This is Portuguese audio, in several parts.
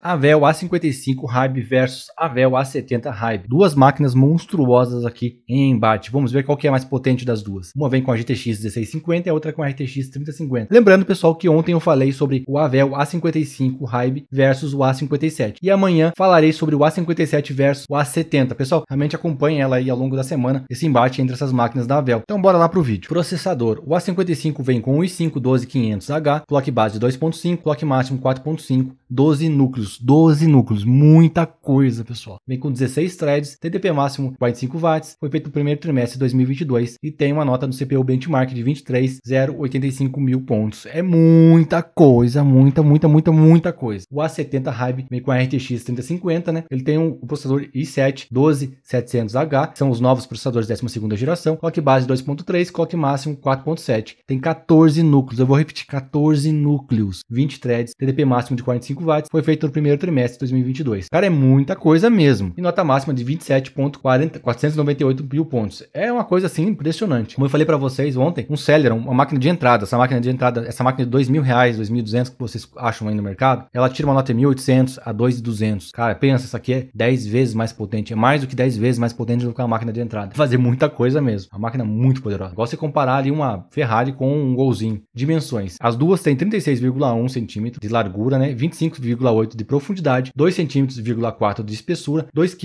Avel A55 Hybe versus Avel A70 Hybe. Duas máquinas monstruosas aqui em embate. Vamos ver qual que é a mais potente das duas. Uma vem com a GTX 1650 e a outra com a RTX 3050. Lembrando, pessoal, que ontem eu falei sobre o Avel A55 Hybe versus o A57. E amanhã falarei sobre o A57 versus o A70. Pessoal, realmente acompanhe ela aí ao longo da semana, esse embate entre essas máquinas da Avel. Então bora lá pro vídeo. Processador. O A55 vem com o i5 12500H, clock base 2.5, clock máximo 4.5, 12 núcleos núcleos, 12 núcleos, muita coisa, pessoal. Vem com 16 threads, TDP máximo 45 watts, foi feito no primeiro trimestre de 2022 e tem uma nota no CPU benchmark de 23,085 mil pontos. É muita coisa, muita, muita, muita, muita coisa. O A70 Hybe vem com a RTX 3050, né? Ele tem um, processador i7 12700H, que são os novos processadores 12 geração, clock base 2.3, clock máximo 4.7. Tem 14 núcleos, eu vou repetir, 14 núcleos, 20 threads, TDP máximo de 45 watts, foi feito no primeiro trimestre de 2022. Cara, é muita coisa mesmo. E nota máxima de 27.498 mil pontos. É uma coisa assim impressionante. Como eu falei para vocês ontem, um seller, uma máquina de entrada, essa máquina de entrada, essa máquina de 2 mil reais, 2.200 que vocês acham aí no mercado, ela tira uma nota de 1.800 a 2.200. Cara, pensa, essa aqui é 10 vezes mais potente, é mais do que 10 vezes mais potente do que uma máquina de entrada. Fazer muita coisa mesmo. Uma máquina muito poderosa. Gosto de comparar ali uma Ferrari com um Golzinho. Dimensões. As duas têm 36,1 centímetros de largura, né? 25,8 de profundidade, 2,4 cm de espessura, 2,2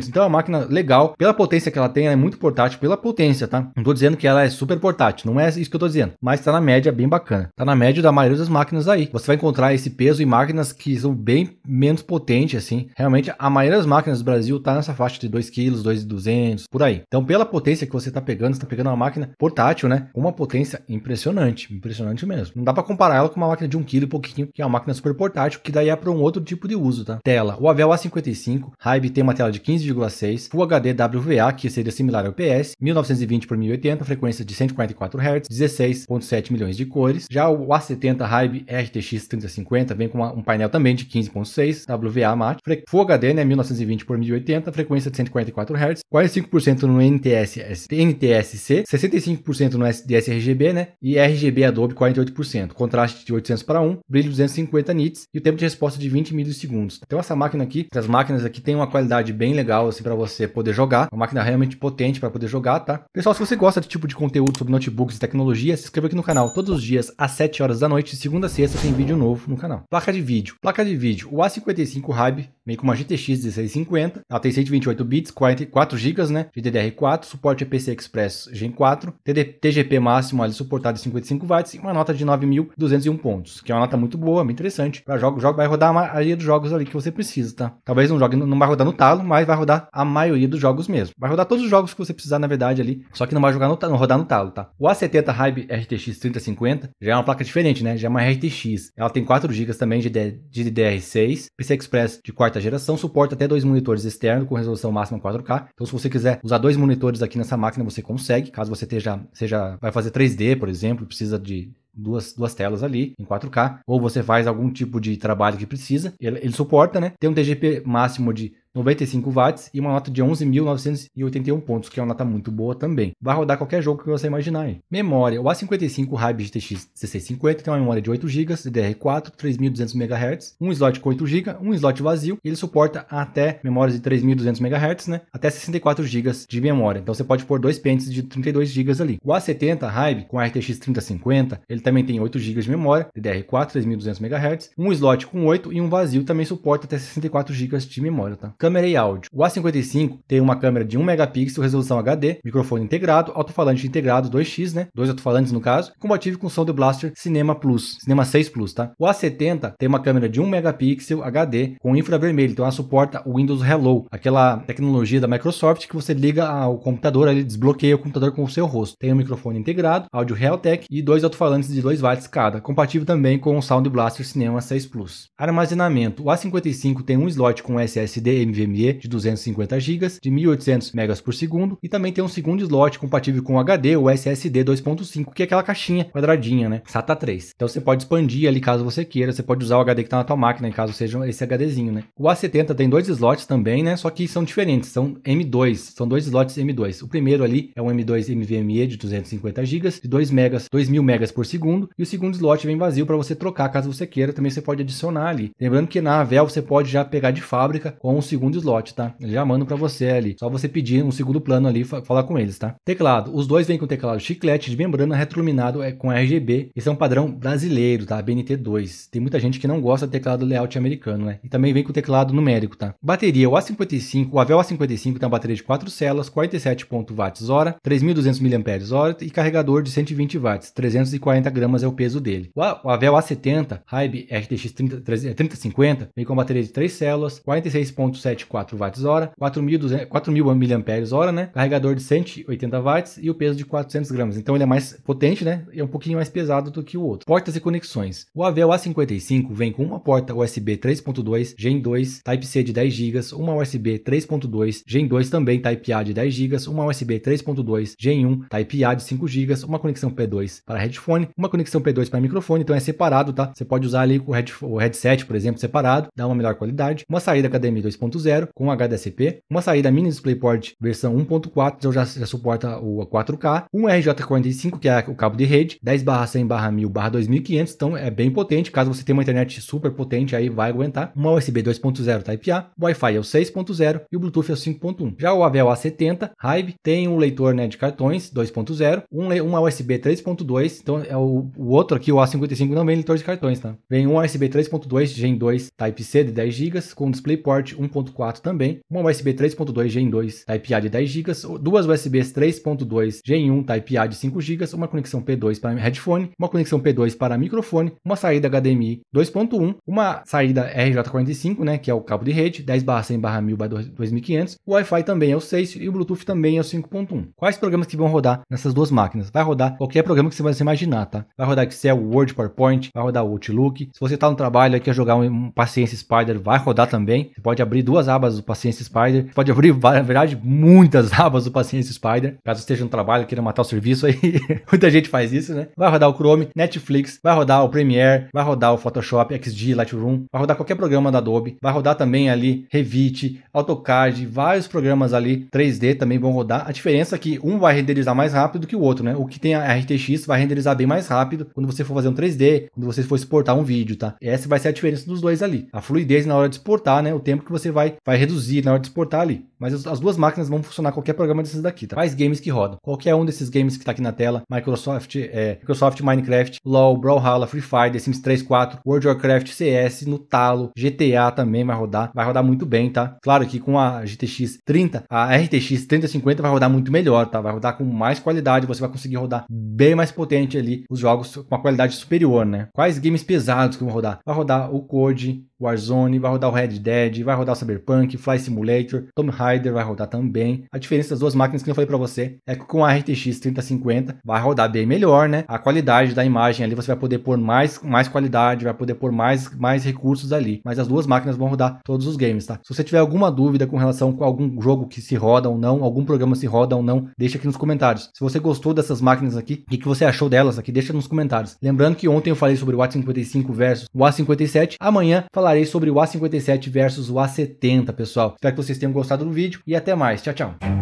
kg. Então é uma máquina legal, pela potência que ela tem, ela é muito portátil pela potência, tá? Não tô dizendo que ela é super portátil, não é isso que eu tô dizendo, mas tá na média bem bacana. Tá na média da maioria das máquinas aí. Você vai encontrar esse peso em máquinas que são bem menos potentes assim. Realmente a maioria das máquinas do Brasil tá nessa faixa de 2 kg, 2,200 por aí. Então pela potência que você tá pegando, você tá pegando uma máquina portátil, né? Com uma potência impressionante, impressionante mesmo. Não dá para comparar ela com uma máquina de 1 kg e pouquinho, que é uma máquina super portátil, que daí é para um outro todo tipo de uso, tá? Tela. O Avel A55 Hybe tem uma tela de 15,6 Full HD WVA, que seria similar ao PS, 1920x1080, frequência de 144 Hz, 16.7 milhões de cores. Já o A70 Hybe RTX 3050 vem com uma, um painel também de 15.6 WVA mate, Full HD, né, 1920x1080, frequência de 144 Hz, 45% no NTS, NTSC, 65% no RGB, né, e RGB Adobe 48%, contraste de 800 para 1, brilho 250 nits e o tempo de resposta de 20 milissegundos. Então essa máquina aqui, essas máquinas aqui tem uma qualidade bem legal assim para você poder jogar, uma máquina realmente potente para poder jogar, tá? Pessoal, se você gosta desse tipo de conteúdo sobre notebooks e tecnologia, se inscreva aqui no canal todos os dias às 7 horas da noite, segunda a sexta tem vídeo novo no canal. Placa de vídeo. Placa de vídeo, o A55 Rabi meio com uma GTX 1650, ela tem 128 bits, 44 GB, né? DDR4, suporte PC Express Gen 4, TGP máximo ali suportado de 55 watts e uma nota de 9.201 pontos, que é uma nota muito boa, muito interessante para jogo. O jogo vai rodar uma maioria dos jogos ali que você precisa, tá? Talvez um jogo não vai rodar no talo, mas vai rodar a maioria dos jogos mesmo. Vai rodar todos os jogos que você precisar, na verdade, ali, só que não vai jogar no, não rodar no talo, tá? O A70 Hybe RTX 3050 já é uma placa diferente, né? Já é uma RTX. Ela tem 4 GB também de DDR6, PC Express de quarta geração, suporta até dois monitores externos com resolução máxima 4K. Então, se você quiser usar dois monitores aqui nessa máquina, você consegue, caso você esteja, seja, vai fazer 3D, por exemplo, precisa de duas, duas telas ali em 4K, ou você faz algum tipo de trabalho que precisa, ele, ele suporta, né? Tem um TGP máximo de 95 watts e uma nota de 11.981 pontos, que é uma nota muito boa também. Vai rodar qualquer jogo que você imaginar aí. Memória: o A55 Hybrid GTX 650 tem uma memória de 8 GB, DDR4, 3200 MHz, um slot com 8 GB, um slot vazio, e ele suporta até memórias de 3200 MHz, né? Até 64 GB de memória. Então você pode pôr dois pentes de 32 GB ali. O A70 Hybrid com RTX 3050, ele também tem 8 GB de memória, DDR4, 3200 MHz, um slot com 8 e um vazio, também suporta até 64 GB de memória, tá? câmera e áudio. O A55 tem uma câmera de 1 megapixel, resolução HD, microfone integrado, alto-falante integrado 2x, né? Dois alto-falantes no caso, compatível com o som do Blaster Cinema Plus, Cinema 6 Plus, tá? O A70 tem uma câmera de 1 megapixel HD com infravermelho, então ela suporta o Windows Hello, aquela tecnologia da Microsoft que você liga ao computador, ele desbloqueia o computador com o seu rosto. Tem um microfone integrado, áudio Realtek e dois alto-falantes de 2 watts cada, compatível também com o Sound Blaster Cinema 6 Plus. Armazenamento: o A55 tem um slot com SSD NVMe de 250 GB, de 1800 MB por segundo, e também tem um segundo slot compatível com HD ou SSD 2.5, que é aquela caixinha quadradinha, né? SATA 3. Então você pode expandir ali caso você queira, você pode usar o HD que está na tua máquina, caso seja esse HDzinho, né? O A70 tem dois slots também, né? Só que são diferentes, são M2, são dois slots M2. O primeiro ali é um M2 NVMe de 250 GB, de 2 megas, 2000 megas por segundo, e o segundo slot vem vazio para você trocar caso você queira, também você pode adicionar ali. Lembrando que na Avel você pode já pegar de fábrica com o segundo segundo slot, tá? já mando para você ali. Só você pedir um segundo plano ali falar com eles, tá? Teclado. Os dois vêm com teclado chiclete de membrana retroiluminado é, com RGB. Esse é um padrão brasileiro, tá? BNT2. Tem muita gente que não gosta do teclado layout americano, né? E também vem com teclado numérico, tá? Bateria. O A55, o Avel A55 tem uma bateria de 4 células, 47 hora 3.200 mAh e carregador de 120 watts. 340 gramas é o peso dele. O, Avel A70, Hybe RTX 30, 3050, vem com bateria de 3 células, 46.7 1,74 watts-hora, 4.000 mAh, né? Carregador de 180 watts e o peso de 400 gramas. Então ele é mais potente, né? E é um pouquinho mais pesado do que o outro. Portas e conexões. O Avel é A55 vem com uma porta USB 3.2 Gen 2 Type-C de 10 GB, uma USB 3.2 Gen 2 também Type-A de 10 GB, uma USB 3.2 Gen 1 Type-A de 5 GB, uma conexão P2 para headphone, uma conexão P2 para microfone, então é separado, tá? Você pode usar ali o, o headset, por exemplo, separado, dá uma melhor qualidade. Uma saída HDMI 2.0 com HDCP, uma saída mini DisplayPort versão 1.4, então já, já suporta o 4K, um RJ45, que é o cabo de rede, 10/100/1000/2500, então é bem potente, caso você tenha uma internet super potente aí vai aguentar. Uma USB 2.0 Type-A, Wi-Fi é o 6.0 e o Bluetooth é o 5.1. Já o Avel A70 Hive tem um leitor né, de cartões 2.0, um, uma USB 3.2, então é o, o outro aqui, o A55 não vem leitor de cartões, tá? Vem um USB 3.2 Gen 2 Type-C de 10 GB com DisplayPort 1.0 também, uma USB 3.2 Gen 2 Type-A de 10 GB, duas USBs 3.2 Gen 1 Type-A de 5 GB, uma conexão P2 para headphone, uma conexão P2 para microfone, uma saída HDMI 2.1, uma saída RJ45, né, que é o cabo de rede, 10/100/1000/2500, o Wi-Fi também é o 6 e o Bluetooth também é o 5.1. Quais programas que vão rodar nessas duas máquinas? Vai rodar qualquer programa que você imaginar, tá? Vai rodar Excel, Word, PowerPoint, vai rodar Outlook. Se você está no trabalho e quer jogar um Paciência Spider, vai rodar também. Você pode abrir duas duas abas do Paciência Spider. Pode abrir, na verdade, muitas abas do Paciência Spider. Caso esteja no trabalho, queira matar o serviço aí. Muita gente faz isso, né? Vai rodar o Chrome, Netflix, vai rodar o Premiere, vai rodar o Photoshop, XD, Lightroom, vai rodar qualquer programa da Adobe, vai rodar também ali Revit, AutoCAD, vários programas ali 3D também vão rodar. A diferença é que um vai renderizar mais rápido que o outro, né? O que tem a RTX vai renderizar bem mais rápido quando você for fazer um 3D, quando você for exportar um vídeo, tá? Essa vai ser a diferença dos dois ali. A fluidez na hora de exportar, né? O tempo que você vai vai, vai reduzir né, na hora de exportar ali. Mas as, duas máquinas vão funcionar qualquer programa desses daqui, tá? Quais games que rodam. Qualquer um desses games que tá aqui na tela, Microsoft, é, Microsoft Minecraft, LoL, Brawlhalla, Free Fire, The Sims 3, 4, World of Warcraft, CS, no talo, GTA também vai rodar, vai rodar muito bem, tá? Claro que com a GTX 30, a RTX 3050 vai rodar muito melhor, tá? Vai rodar com mais qualidade, você vai conseguir rodar bem mais potente ali os jogos com uma qualidade superior, né? Quais games pesados que vão rodar? Vai rodar o Code, Warzone, vai rodar o Red Dead, vai rodar o Cyber Cyberpunk, Flight Simulator, Tomb Raider vai rodar também. A diferença das duas máquinas que eu falei para você é que com a RTX 3050 vai rodar bem melhor, né? A qualidade da imagem ali você vai poder pôr mais, mais qualidade, vai poder pôr mais, mais recursos ali. Mas as duas máquinas vão rodar todos os games, tá? Se você tiver alguma dúvida com relação a algum jogo que se roda ou não, algum programa se roda ou não, deixa aqui nos comentários. Se você gostou dessas máquinas aqui, o que você achou delas aqui, deixa nos comentários. Lembrando que ontem eu falei sobre o A55 versus o A57. Amanhã falarei sobre o A57 versus o A70. 80, pessoal. Espero que vocês tenham gostado do vídeo e até mais. Tchau, tchau.